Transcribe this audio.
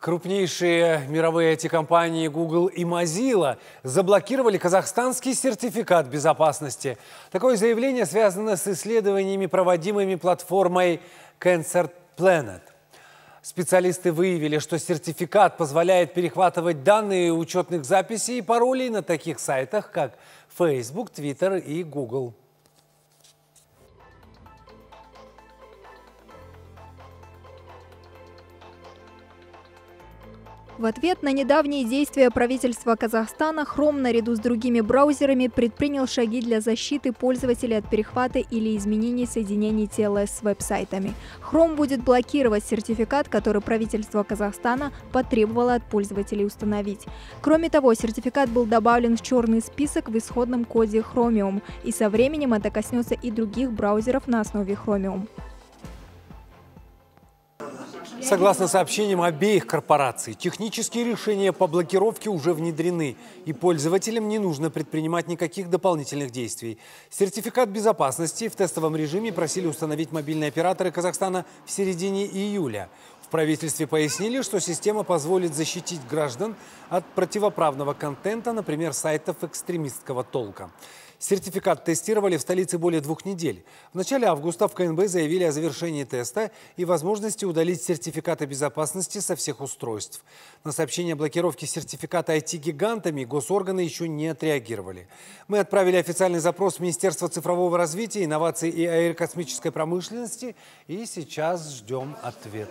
Крупнейшие мировые IT-компании Google и Mozilla заблокировали казахстанский сертификат безопасности. Такое заявление связано с исследованиями, проводимыми платформой Cancer Planet. Специалисты выявили, что сертификат позволяет перехватывать данные учетных записей и паролей на таких сайтах, как Facebook, Twitter и Google. В ответ на недавние действия правительства Казахстана Chrome наряду с другими браузерами предпринял шаги для защиты пользователей от перехвата или изменений соединений TLS с веб-сайтами. Chrome будет блокировать сертификат, который правительство Казахстана потребовало от пользователей установить. Кроме того, сертификат был добавлен в черный список в исходном коде Chromium, и со временем это коснется и других браузеров на основе Chromium. Согласно сообщениям обеих корпораций, технические решения по блокировке уже внедрены, и пользователям не нужно предпринимать никаких дополнительных действий. Сертификат безопасности в тестовом режиме просили установить мобильные операторы Казахстана в середине июля. В правительстве пояснили, что система позволит защитить граждан от противоправного контента, например, сайтов экстремистского толка. Сертификат тестировали в столице более двух недель. В начале августа в КНБ заявили о завершении теста и возможности удалить сертификаты безопасности со всех устройств. На сообщение о блокировке сертификата IT-гигантами госорганы еще не отреагировали. Мы отправили официальный запрос Министерства цифрового развития, инноваций и аэрокосмической промышленности и сейчас ждем ответ.